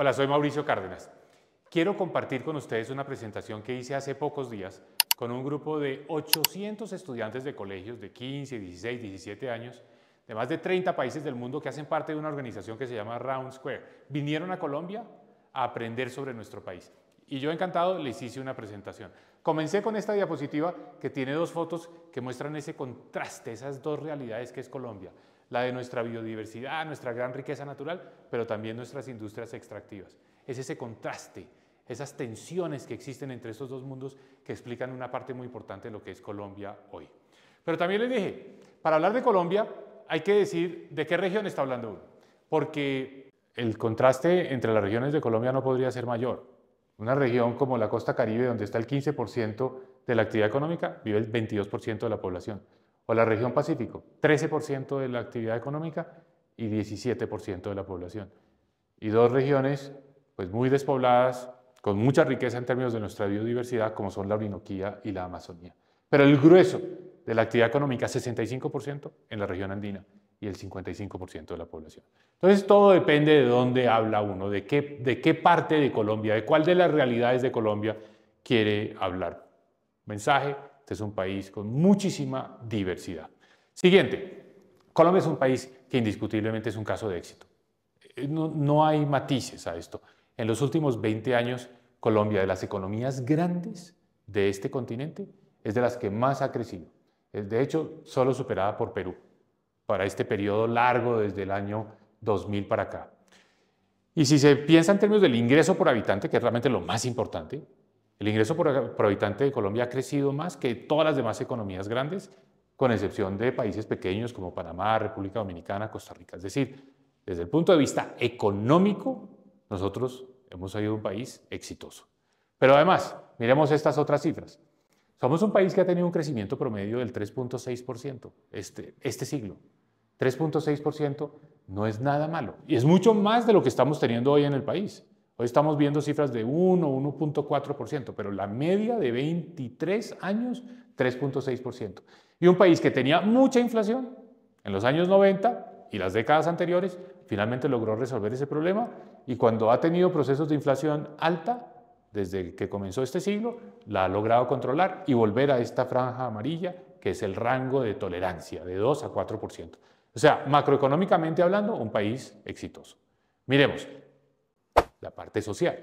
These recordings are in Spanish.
Hola, soy Mauricio Cárdenas. Quiero compartir con ustedes una presentación que hice hace pocos días con un grupo de 800 estudiantes de colegios de 15, 16, 17 años de más de 30 países del mundo que hacen parte de una organización que se llama Round Square. Vinieron a Colombia a aprender sobre nuestro país. Y yo encantado les hice una presentación. Comencé con esta diapositiva que tiene dos fotos que muestran ese contraste, esas dos realidades que es Colombia la de nuestra biodiversidad, nuestra gran riqueza natural, pero también nuestras industrias extractivas. Es ese contraste, esas tensiones que existen entre estos dos mundos que explican una parte muy importante de lo que es Colombia hoy. Pero también les dije, para hablar de Colombia hay que decir de qué región está hablando uno, porque el contraste entre las regiones de Colombia no podría ser mayor. Una región como la costa caribe, donde está el 15% de la actividad económica, vive el 22% de la población o la región Pacífico, 13% de la actividad económica y 17% de la población. Y dos regiones pues muy despobladas, con mucha riqueza en términos de nuestra biodiversidad, como son la Orinoquía y la Amazonía. Pero el grueso de la actividad económica, 65% en la región andina y el 55% de la población. Entonces todo depende de dónde habla uno, de qué, de qué parte de Colombia, de cuál de las realidades de Colombia quiere hablar. Mensaje, este es un país con muchísima diversidad. Siguiente, Colombia es un país que indiscutiblemente es un caso de éxito. Eh, no, hay matices a esto. En los últimos 20 años, Colombia, de las economías grandes de este continente, es de las que más ha crecido. Eh, de hecho solo superada por Perú para este periodo largo desde el año 2000 para acá. Y si se piensa en términos del ingreso por habitante, que es realmente lo más importante, el ingreso por, habitante de Colombia ha crecido más que todas las demás economías grandes, con excepción de países pequeños como Panamá, República Dominicana, Costa Rica. Es decir, desde el punto de vista económico, nosotros hemos sido un país exitoso. Pero además, miremos estas otras cifras. Somos un país que ha tenido un crecimiento promedio del 3.6% este, este siglo. 3.6% no es nada malo. Y es mucho más de lo que estamos teniendo hoy en el país. Hoy estamos viendo cifras de 1, 1.4%, pero la media de 23 años, 3.6%. Y un país que tenía mucha inflación en los años 90 y las décadas anteriores, finalmente logró resolver ese problema y cuando ha tenido procesos de inflación alta, desde que comenzó este siglo, la ha logrado controlar y volver a esta franja amarilla, que es el rango de tolerancia, de 2 a 4%. O sea, macroeconómicamente hablando, un país exitoso. Miremos, la parte social,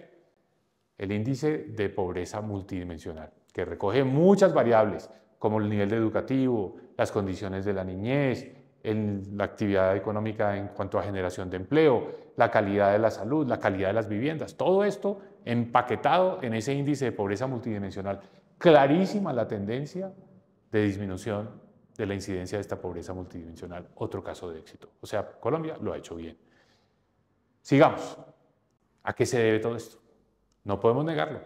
el índice de pobreza multidimensional, que recoge muchas variables, como el nivel educativo, las condiciones de la niñez, la actividad económica en cuanto a generación de empleo, la calidad de la salud, la calidad de las viviendas, todo esto empaquetado en ese índice de pobreza multidimensional. Clarísima la tendencia de disminución de la incidencia de esta pobreza multidimensional, otro caso de éxito. O sea, Colombia lo ha hecho bien. Sigamos. ¿A qué se debe todo esto? No podemos negarlo.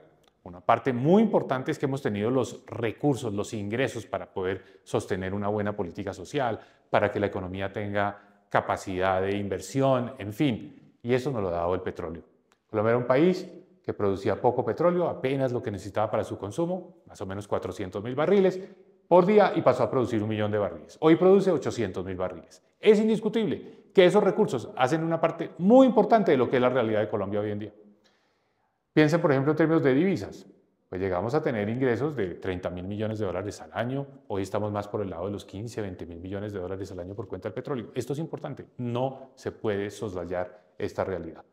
Una parte muy importante es que hemos tenido los recursos, los ingresos para poder sostener una buena política social, para que la economía tenga capacidad de inversión, en fin. Y eso nos lo ha dado el petróleo. Colombia era un país que producía poco petróleo, apenas lo que necesitaba para su consumo, más o menos 400 mil barriles por día, y pasó a producir un millón de barriles. Hoy produce 800 mil barriles. Es indiscutible que esos recursos hacen una parte muy importante de lo que es la realidad de Colombia hoy en día. Piensen, por ejemplo, en términos de divisas. Pues llegamos a tener ingresos de 30 mil millones de dólares al año. Hoy estamos más por el lado de los 15, 20 mil millones de dólares al año por cuenta del petróleo. Esto es importante. No se puede soslayar esta realidad.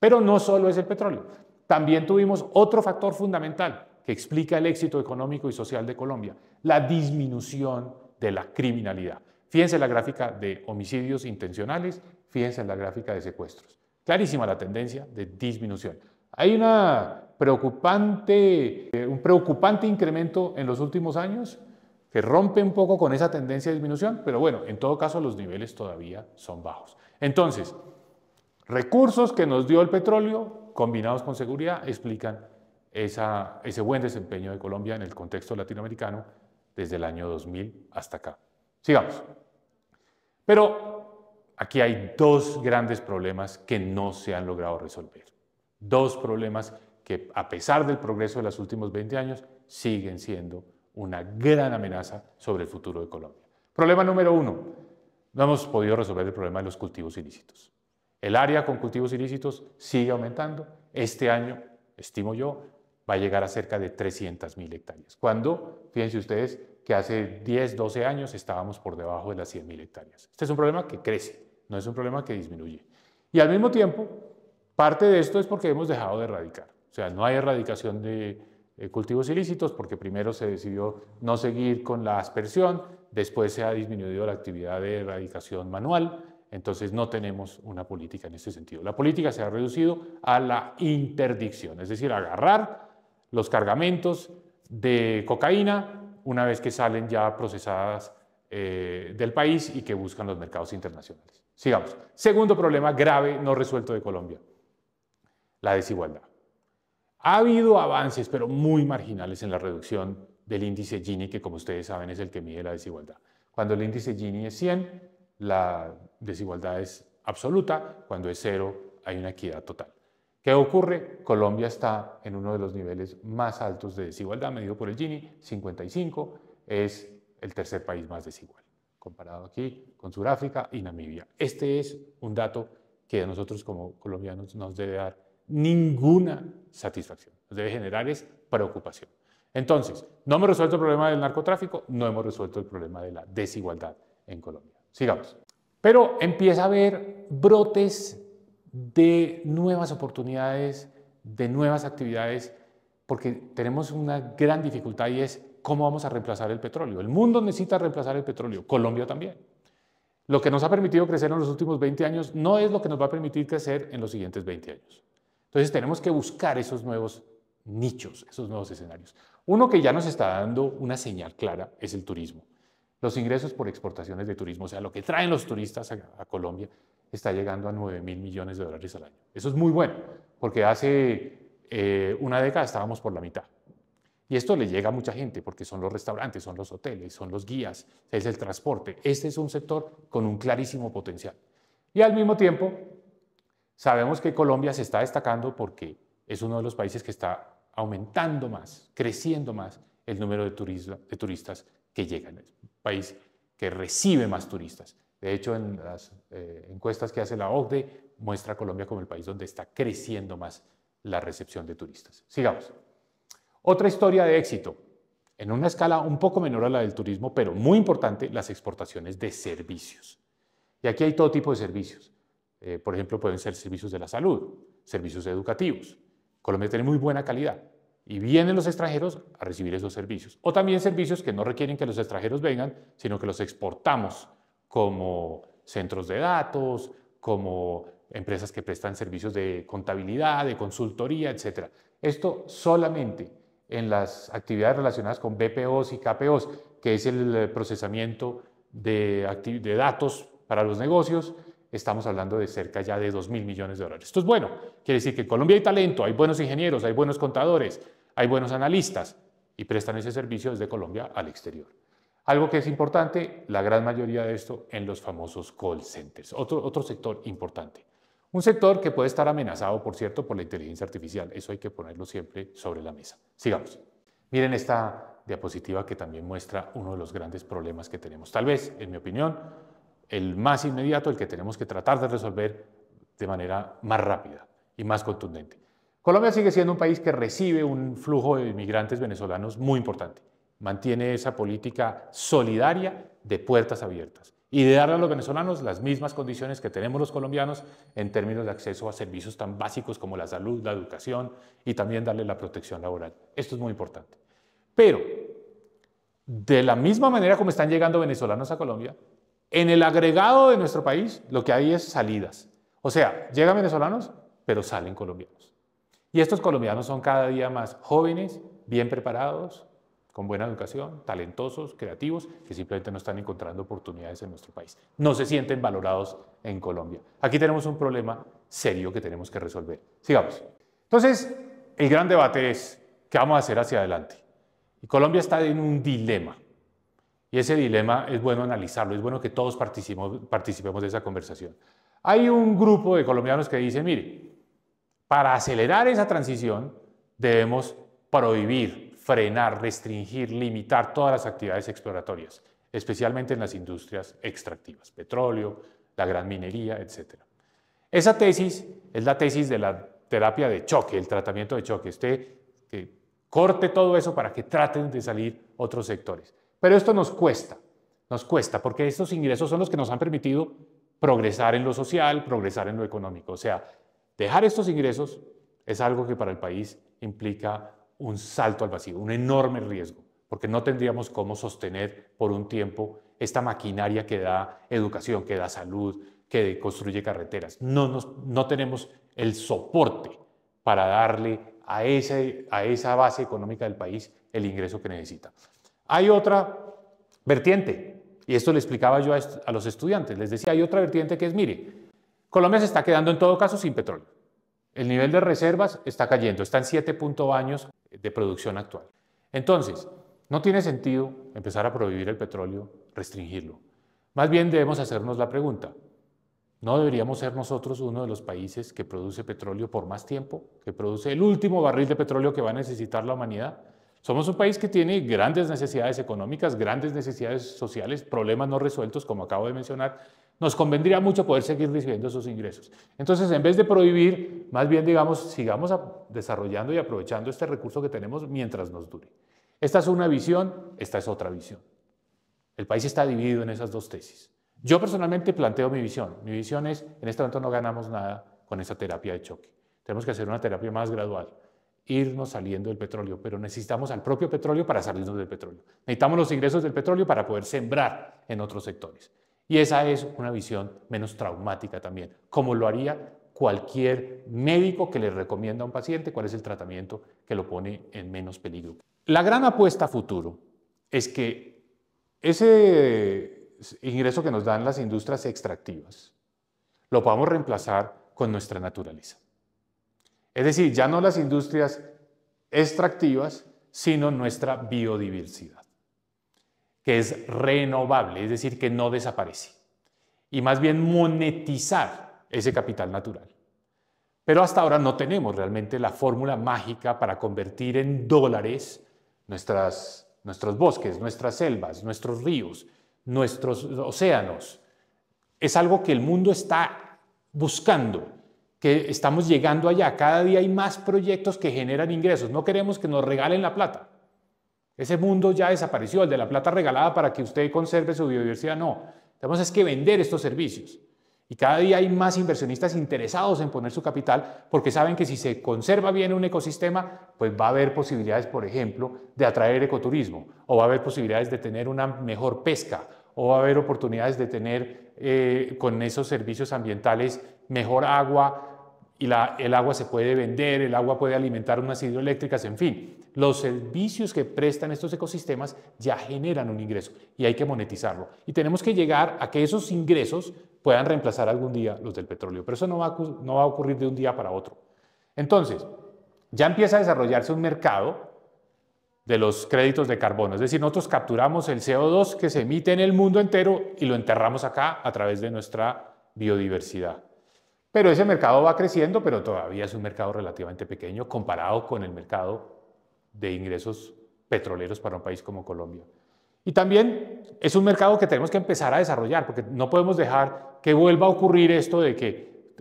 Pero no solo es el petróleo. También tuvimos otro factor fundamental que explica el éxito económico y social de Colombia, la disminución de la criminalidad. Fíjense la gráfica de homicidios intencionales, fíjense la gráfica de secuestros. Clarísima la tendencia de disminución. Hay una preocupante, eh, un preocupante incremento en los últimos años que rompe un poco con esa tendencia de disminución, pero bueno, en todo caso los niveles todavía son bajos. Entonces, recursos que nos dio el petróleo combinados con seguridad explican ese buen desempeño de Colombia en el contexto latinoamericano desde el año 2000 hasta acá. Sigamos. Pero aquí hay dos grandes problemas que no se han logrado resolver. Dos problemas que a pesar del progreso de los últimos 20 años siguen siendo una gran amenaza sobre el futuro de Colombia. Problema número uno, no hemos podido resolver el problema de los cultivos ilícitos. El área con cultivos ilícitos sigue aumentando. Este año, estimo yo, va a llegar a cerca de 300.000 hectáreas. Cuando, fíjense ustedes, que hace 10, 12 años estábamos por debajo de las 100.000 hectáreas. Este es un problema que crece, no es un problema que disminuye. Y al mismo tiempo, parte de esto es porque hemos dejado de erradicar. O sea, no hay erradicación de eh, cultivos ilícitos porque primero se decidió no seguir con la aspersión, después se ha disminuido la actividad de erradicación manual, entonces no tenemos una política en este sentido. La política se ha reducido a la interdicción, es decir, agarrar los cargamentos de cocaína una vez que salen ya procesadas eh, del país y que buscan los mercados internacionales. Sigamos. Segundo problema grave no resuelto de Colombia, la desigualdad. Ha habido avances, pero muy marginales, en la reducción del índice Gini, que como ustedes saben es el que mide la desigualdad. Cuando el índice Gini es 100, la desigualdad es absoluta, cuando es cero, hay una equidad total. ¿Qué ocurre? Colombia está en uno de los niveles más altos de desigualdad, medido por el Gini, 55, es el tercer país más desigual, comparado aquí con Sudáfrica y Namibia. Este es un dato que a nosotros como colombianos nos debe dar ninguna satisfacción, nos debe generar es preocupación. Entonces, no hemos resuelto el problema del narcotráfico, no hemos resuelto el problema de la desigualdad en Colombia. Sigamos. Pero empieza a haber brotes de nuevas oportunidades, de nuevas actividades, porque tenemos una gran dificultad y es cómo vamos a reemplazar el petróleo. El mundo necesita reemplazar el petróleo, Colombia también. Lo que nos ha permitido crecer en los últimos 20 años no es lo que nos va a permitir crecer en los siguientes 20 años. Entonces tenemos que buscar esos nuevos nichos, esos nuevos escenarios. Uno que ya nos está dando una señal clara es el turismo. Los ingresos por exportaciones de turismo, o sea, lo que traen los turistas a, Colombia, está llegando a 9 mil millones de dólares al año. Eso es muy bueno, porque hace eh, una década estábamos por la mitad. Y esto le llega a mucha gente porque son los restaurantes, son los hoteles, son los guías, es el transporte. Este es un sector con un clarísimo potencial. Y al mismo tiempo, sabemos que Colombia se está destacando porque es uno de los países que está aumentando más, creciendo más el número de, de turistas que llegan país que recibe más turistas. De hecho, en las eh, encuestas que hace la OCDE, muestra a Colombia como el país donde está creciendo más la recepción de turistas. Sigamos. Otra historia de éxito, en una escala un poco menor a la del turismo, pero muy importante, las exportaciones de servicios. Y aquí hay todo tipo de servicios. Eh, por ejemplo, pueden ser servicios de la salud, servicios educativos. Colombia tiene muy buena calidad y vienen los extranjeros a recibir esos servicios. O también servicios que no requieren que los extranjeros vengan, sino que los exportamos como centros de datos, como empresas que prestan servicios de contabilidad, de consultoría, etc. Esto solamente en las actividades relacionadas con BPOs y KPOs, que es el eh, procesamiento de, de datos para los negocios, estamos hablando de cerca ya de 2 mil millones de dólares. Esto es bueno, quiere decir que en Colombia hay talento, hay buenos ingenieros, hay buenos contadores, hay buenos analistas y prestan ese servicio desde Colombia al exterior. Algo que es importante, la gran mayoría de esto en los famosos call centers, otro, otro sector importante. Un sector que puede estar amenazado, por cierto, por la inteligencia artificial. Eso hay que ponerlo siempre sobre la mesa. Sigamos. Miren esta diapositiva que también muestra uno de los grandes problemas que tenemos. Tal vez, en mi opinión, el más inmediato, el que tenemos que tratar de resolver de manera más rápida y más contundente. Colombia sigue siendo un país que recibe un flujo de inmigrantes venezolanos muy importante. Mantiene esa política solidaria de puertas abiertas y de darle a los venezolanos las mismas condiciones que tenemos los colombianos en términos de acceso a servicios tan básicos como la salud, la educación y también darle la protección laboral. Esto es muy importante. Pero, de la misma manera como están llegando venezolanos a Colombia, en el agregado de nuestro país, lo que hay es salidas. O sea, llegan venezolanos, pero salen colombianos. Y estos colombianos son cada día más jóvenes, bien preparados, con buena educación, talentosos, creativos, que simplemente no están encontrando oportunidades en nuestro país. No se sienten valorados en Colombia. Aquí tenemos un problema serio que tenemos que resolver. Sigamos. Entonces, el gran debate es, ¿qué vamos a hacer hacia adelante? Y Colombia está en un dilema. Y ese dilema es bueno analizarlo, es bueno que todos participemos, de esa conversación. Hay un grupo de colombianos que dice, mire, para acelerar esa transición debemos prohibir, frenar, restringir, limitar todas las actividades exploratorias, especialmente en las industrias extractivas, petróleo, la gran minería, etc. Esa tesis es la tesis de la terapia de choque, el tratamiento de choque. Usted corte todo eso para que traten de salir otros sectores. Pero esto nos cuesta, nos cuesta, porque estos ingresos son los que nos han permitido progresar en lo social, progresar en lo económico. O sea, dejar estos ingresos es algo que para el país implica un salto al vacío, un enorme riesgo, porque no tendríamos cómo sostener por un tiempo esta maquinaria que da educación, que da salud, que construye carreteras. No, tenemos el soporte para darle a esa base económica del país el ingreso que necesita. Hay otra vertiente, y esto le explicaba yo a, los estudiantes, les decía, hay otra vertiente que es, mire, Colombia se está quedando en todo caso sin petróleo. El nivel de reservas está cayendo, está en 7.2 años de producción actual. Entonces, no tiene sentido empezar a prohibir el petróleo, restringirlo. Más bien debemos hacernos la pregunta, ¿no deberíamos ser nosotros uno de los países que produce petróleo por más tiempo, que produce el último barril de petróleo que va a necesitar la humanidad? Somos un país que tiene grandes necesidades económicas, grandes necesidades sociales, problemas no resueltos, como acabo de mencionar. Nos convendría mucho poder seguir recibiendo esos ingresos. Entonces, en vez de prohibir, más bien, digamos, sigamos desarrollando y aprovechando este recurso que tenemos mientras nos dure. Esta es una visión, esta es otra visión. El país está dividido en esas dos tesis. Yo personalmente planteo mi visión. Mi visión es, en este momento no ganamos nada con esa terapia de choque. Tenemos que hacer una terapia más gradual irnos saliendo del petróleo, pero necesitamos al propio petróleo para salirnos del petróleo. Necesitamos los ingresos del petróleo para poder sembrar en otros sectores. Y esa es una visión menos traumática también, como lo haría cualquier médico que le recomienda a un paciente cuál es el tratamiento que lo pone en menos peligro. La gran apuesta a futuro es que ese ingreso que nos dan las industrias extractivas lo podamos reemplazar con nuestra naturaleza. Es decir, ya no las industrias extractivas, sino nuestra biodiversidad, que es renovable, es decir, que no desaparece. Y más bien monetizar ese capital natural. Pero hasta ahora no tenemos realmente la fórmula mágica para convertir en dólares nuestros bosques, nuestras selvas, nuestros ríos, nuestros océanos. Es algo que el mundo está buscando que estamos llegando allá. Cada día hay más proyectos que generan ingresos. No queremos que nos regalen la plata. Ese mundo ya desapareció, el de la plata regalada para que usted conserve su biodiversidad. No, tenemos es que vender estos servicios. Y cada día hay más inversionistas interesados en poner su capital porque saben que si se conserva bien un ecosistema, pues va a haber posibilidades, por ejemplo, de atraer ecoturismo, o va a haber posibilidades de tener una mejor pesca, o va a haber oportunidades de tener eh, con esos servicios ambientales mejor agua, y el agua se puede vender, el agua puede alimentar unas hidroeléctricas, en fin. Los servicios que prestan estos ecosistemas ya generan un ingreso y hay que monetizarlo. Y tenemos que llegar a que esos ingresos puedan reemplazar algún día los del petróleo, pero eso no va a ocurrir de un día para otro. Entonces, ya empieza a desarrollarse un mercado de los créditos de carbono. Es decir, nosotros capturamos el CO2 que se emite en el mundo entero y lo enterramos acá a través de nuestra biodiversidad. Pero ese mercado va creciendo, pero todavía es un mercado relativamente pequeño comparado con el mercado de ingresos petroleros para un país como Colombia. Y también es un mercado que tenemos que empezar a desarrollar, porque no podemos dejar que vuelva a ocurrir esto de que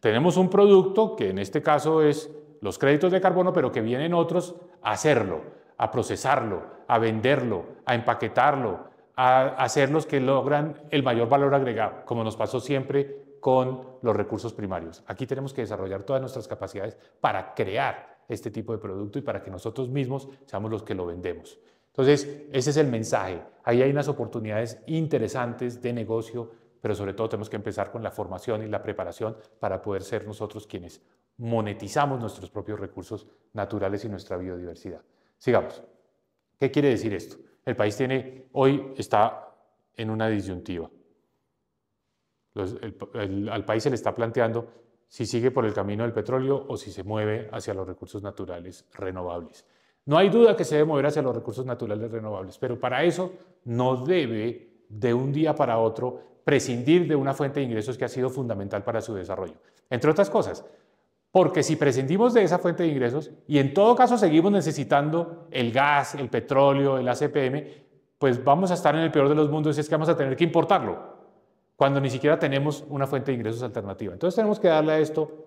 tenemos un producto, que en este caso es los créditos de carbono, pero que vienen otros a hacerlo, a procesarlo, a venderlo, a empaquetarlo, a hacer que logran el mayor valor agregado, como nos pasó siempre con los recursos primarios. Aquí tenemos que desarrollar todas nuestras capacidades para crear este tipo de producto y para que nosotros mismos seamos los que lo vendemos. Entonces, ese es el mensaje. Ahí hay unas oportunidades interesantes de negocio, pero sobre todo tenemos que empezar con la formación y la preparación para poder ser nosotros quienes monetizamos nuestros propios recursos naturales y nuestra biodiversidad. Sigamos. ¿Qué quiere decir esto? El país tiene, hoy está en una disyuntiva. Entonces, al país se le está planteando si sigue por el camino del petróleo o si se mueve hacia los recursos naturales renovables. No hay duda que se debe mover hacia los recursos naturales renovables, pero para eso no debe de un día para otro prescindir de una fuente de ingresos que ha sido fundamental para su desarrollo. Entre otras cosas, porque si prescindimos de esa fuente de ingresos y en todo caso seguimos necesitando el gas, el petróleo, el ACPM, pues vamos a estar en el peor de los mundos y es que vamos a tener que importarlo cuando ni siquiera tenemos una fuente de ingresos alternativa. Entonces tenemos que darle a esto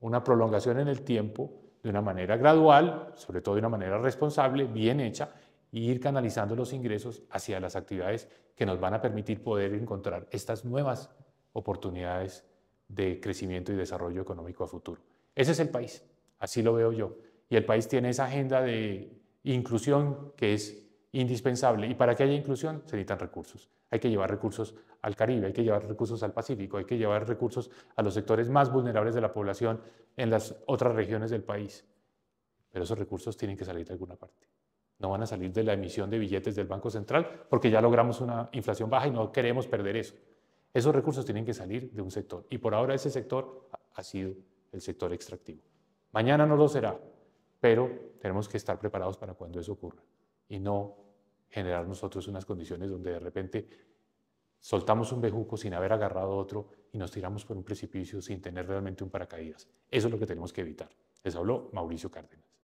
una prolongación en el tiempo de una manera gradual, sobre todo de una manera responsable, bien hecha, e ir canalizando los ingresos hacia las actividades que nos van a permitir poder encontrar estas nuevas oportunidades de crecimiento y desarrollo económico a futuro. Ese es el país, así lo veo yo. Y el país tiene esa agenda de inclusión que es indispensable. Y para que haya inclusión se necesitan recursos hay que llevar recursos al Caribe, hay que llevar recursos al Pacífico, hay que llevar recursos a los sectores más vulnerables de la población en las otras regiones del país. Pero esos recursos tienen que salir de alguna parte. No van a salir de la emisión de billetes del Banco Central porque ya logramos una inflación baja y no queremos perder eso. Esos recursos tienen que salir de un sector y por ahora ese sector ha sido el sector extractivo. Mañana no lo será, pero tenemos que estar preparados para cuando eso ocurra y no generar nosotros unas condiciones donde de repente soltamos un bejuco sin haber agarrado otro y nos tiramos por un precipicio sin tener realmente un paracaídas. Eso es lo que tenemos que evitar. Les habló Mauricio Cárdenas.